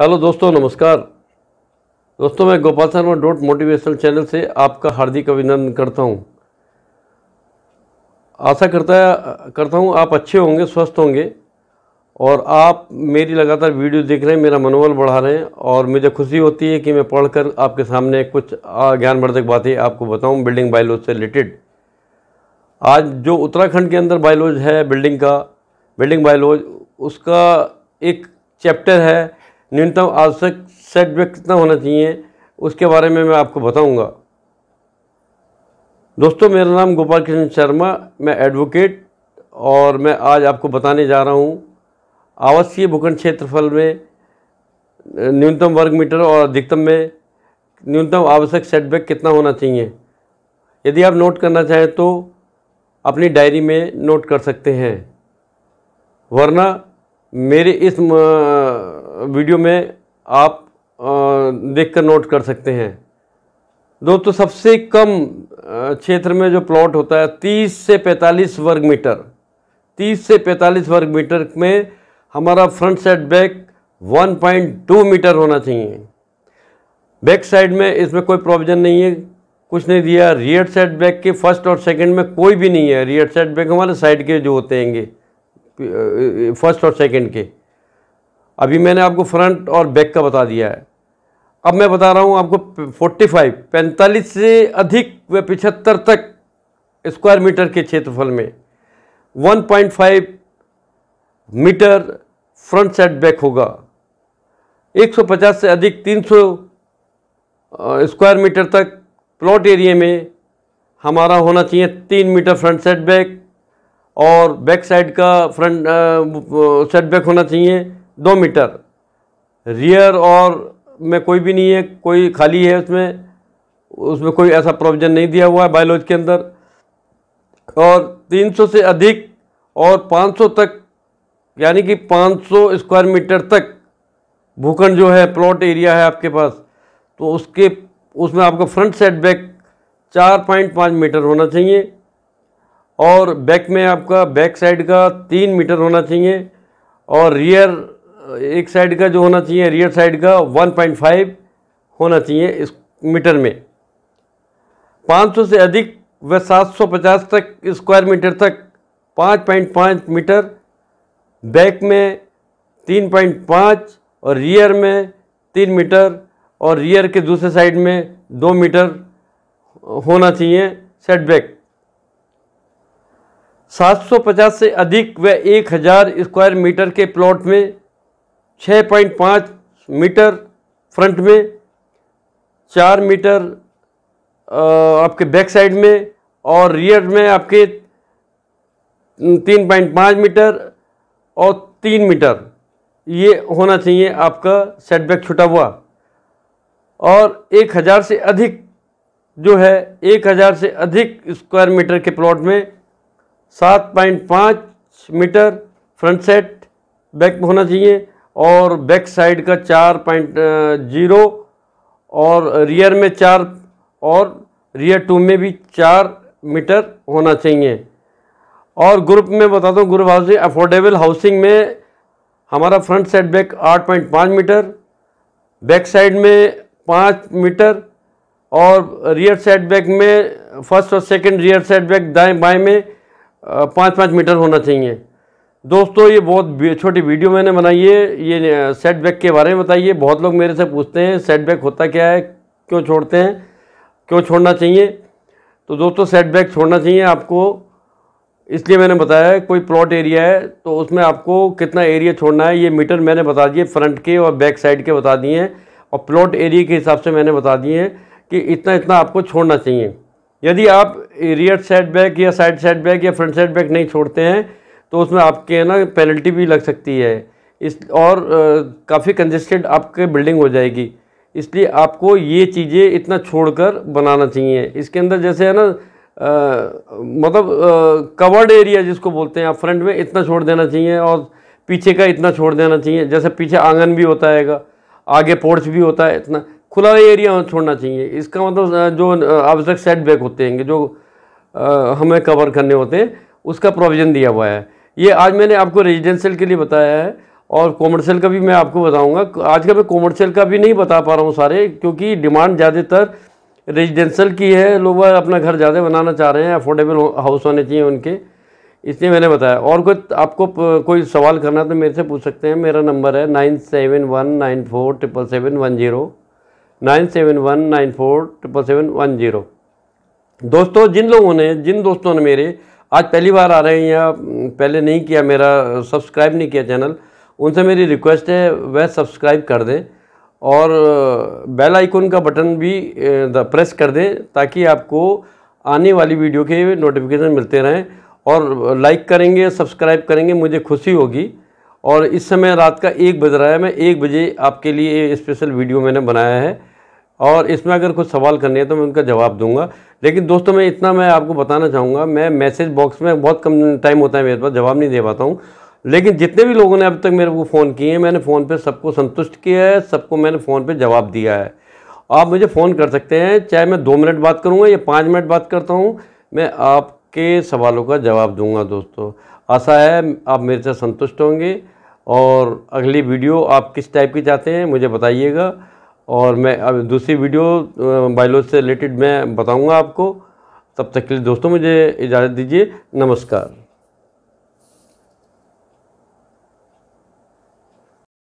hello दोस्तों नमस्कार दोस्तों मैं Gopal Sharma dot motivational channel से आपका हार्दिक अभिनंदन करता हूं आशा करता करता हूं आप अच्छे होंगे स्वस्थ होंगे और आप मेरी लगातार वीडियो देख रहे हैं मेरा मनोबल बढ़ा रहे हैं और मुझे खुशी होती है कि मैं पढ़कर आपके सामने कुछ ज्ञानवर्धक बातें आपको बताऊँ बिल्डिंग बायोलॉज से रिलेटेड आज जो उत्तराखंड के अंदर बायोलॉज है बिल्डिंग का बिल्डिंग बायोलॉज उसका एक चैप्टर है न्यूनतम आवश्यक सेटबैक कितना होना चाहिए उसके बारे में मैं आपको बताऊंगा दोस्तों मेरा नाम गोपाल कृष्ण शर्मा मैं एडवोकेट और मैं आज आपको बताने जा रहा हूँ आवासीय भूखंड क्षेत्रफल में न्यूनतम वर्ग मीटर और अधिकतम में न्यूनतम आवश्यक सेटबैक कितना होना चाहिए यदि आप नोट करना चाहें तो अपनी डायरी में नोट कर सकते हैं वरना मेरे इस वीडियो में आप देखकर नोट कर सकते हैं दोस्तों सबसे कम क्षेत्र में जो प्लॉट होता है 30 से 45 वर्ग मीटर 30 से 45 वर्ग मीटर में हमारा फ्रंट बैक 1.2 मीटर होना चाहिए बैक साइड में इसमें कोई प्रोविज़न नहीं है कुछ नहीं दिया रियर सेट बैक के फर्स्ट और सेकंड में कोई भी नहीं है रियर सेट बैक हमारे साइड के जो होते हैंगे फर्स्ट और सेकंड के अभी मैंने आपको फ्रंट और बैक का बता दिया है अब मैं बता रहा हूँ आपको फोर्टी फाइव पैंतालीस से अधिक व पिछहत्तर तक स्क्वायर मीटर के क्षेत्रफल में one point five metre front set back होगा 150 से अधिक 300 स्क्वायर मीटर तक प्लॉट एरिया में हमारा होना चाहिए तीन मीटर फ्रंट सेट बैक और बैक साइड का फ्रंट सेट बैक होना चाहिए दो मीटर रियर और में कोई भी नहीं है कोई खाली है उसमें उसमें कोई ऐसा प्रोविज़न नहीं दिया हुआ है बायोलॉज के अंदर और 300 से अधिक और 500 तक यानी कि 500 स्क्वायर मीटर तक भूखंड जो है प्लॉट एरिया है आपके पास तो उसके उसमें आपका फ्रंट सेटबैक चार पॉइंट पाँच मीटर होना चाहिए और बैक में आपका बैक साइड का तीन मीटर होना चाहिए और रियर एक साइड का जो होना चाहिए रियर साइड का 1.5 होना चाहिए इस मीटर में 500 से अधिक व 750 तक स्क्वायर मीटर तक 5.5 मीटर बैक में 3.5 और रियर में 3 मीटर और रियर के दूसरे साइड में 2 मीटर होना चाहिए सेटबैक 750 से अधिक व 1000 स्क्वायर मीटर के प्लॉट में छः पॉइंट पाँच मीटर फ्रंट में चार मीटर आपके बैक साइड में और रियर में आपके तीन पॉइंट पाँच मीटर और तीन मीटर ये होना चाहिए आपका सेटबैक छुटा हुआ और एक हज़ार से अधिक जो है एक हज़ार से अधिक स्क्वायर मीटर के प्लॉट में सात पॉइंट पाँच मीटर फ्रंट सेट बैक होना चाहिए और बैक साइड का चार पॉइंट जीरो और रियर में चार और रियर टू में भी चार मीटर होना चाहिए और ग्रुप में बताता हूँ ग्रुप हाउसिंग अफोर्डेबल हाउसिंग में हमारा फ्रंट साइड बैक आठ पॉइंट पाँच मीटर बैक साइड में पाँच मीटर और रियर साइड बैक में फर्स्ट और सेकंड रियर साइड बैक दाएं बाएं में पाँच पाँच मीटर होना चाहिए दोस्तों ये बहुत छोटी वीडियो मैंने बनाई है ये सेटबैक के बारे में बताइए बहुत लोग मेरे से पूछते हैं सेटबैक होता क्या है क्यों छोड़ते हैं क्यों छोड़ना चाहिए तो दोस्तों सेटबैक छोड़ना चाहिए आपको इसलिए मैंने बताया कोई प्लॉट एरिया है तो उसमें आपको कितना एरिया छोड़ना है ये मीटर मैंने बता दिए फ्रंट के और बैक साइड के बता दिए हैं और प्लॉट एरिया के हिसाब से मैंने बता दिए हैं कि इतना इतना आपको छोड़ना चाहिए यदि आप रियर सेट बैक या साइड सेट बैक या फ्रंट सेट बैक नहीं छोड़ते हैं तो उसमें आपके है ना पेनल्टी भी लग सकती है इस और काफ़ी कंजेस्टेड आपके बिल्डिंग हो जाएगी इसलिए आपको ये चीज़ें इतना छोड़कर बनाना चाहिए इसके अंदर जैसे है ना मतलब कवर्ड एरिया जिसको बोलते हैं आप फ्रंट में इतना छोड़ देना चाहिए और पीछे का इतना छोड़ देना चाहिए जैसे पीछे आंगन भी होता है आगे पोर्च भी होता है इतना खुला एरिया छोड़ना चाहिए इसका मतलब जो आवश्यक सेटबैक होते हैं जो आ, हमें कवर करने होते हैं उसका प्रोविज़न दिया हुआ है ये आज मैंने आपको रेजिडेंशियल के लिए बताया है और कॉमर्शियल का भी मैं आपको बताऊंगा का मैं कॉमर्शियल का भी नहीं बता पा रहा हूँ सारे क्योंकि डिमांड ज़्यादातर रेजिडेंशियल की है लोग अपना घर ज़्यादा बनाना चाह रहे हैं अफोर्डेबल हाउस होने चाहिए उनके इसलिए मैंने बताया और कोई आपको कोई सवाल करना तो मेरे से पूछ सकते हैं मेरा नंबर है nine seven one nine four triple seven one zero nine seven one nine four triple seven one zero दोस्तों जिन लोगों ने जिन दोस्तों ने मेरे आज पहली बार आ रहे हैं या हम्म, पहले नहीं किया मेरा सब्सक्राइब नहीं किया चैनल उनसे मेरी रिक्वेस्ट है वह सब्सक्राइब कर दें और बेल आइकन का बटन भी प्रेस कर दें ताकि आपको आने वाली वीडियो के नोटिफिकेशन मिलते रहें और लाइक करेंगे सब्सक्राइब करेंगे मुझे खुशी होगी और इस समय रात का एक बज रहा है मैं एक बजे आपके लिए स्पेशल वीडियो मैंने बनाया है और इसमें अगर कुछ सवाल करने हैं तो मैं उनका जवाब दूंगा लेकिन दोस्तों मैं इतना मैं आपको बताना चाहूँगा मैं मैसेज बॉक्स में बहुत कम टाइम होता है मेरे पास जवाब नहीं दे पाता हूँ लेकिन जितने भी लोगों ने अब तक मेरे को फ़ोन किए हैं मैंने फ़ोन पर सबको संतुष्ट किया है सबको मैंने फ़ोन पर जवाब दिया है आप मुझे फ़ोन कर सकते हैं चाहे मैं दो मिनट बात करूँगा या पाँच मिनट बात करता हूँ मैं आपके सवालों का जवाब दूँगा दोस्तों आशा है आप मेरे से संतुष्ट होंगे और अगली वीडियो आप किस टाइप की चाहते हैं मुझे बताइएगा और मैं अब दूसरी वीडियो बायोलॉजी से रिलेटेड मैं बताऊंगा आपको तब तक के लिए दोस्तों मुझे इजाज़त दीजिए नमस्कार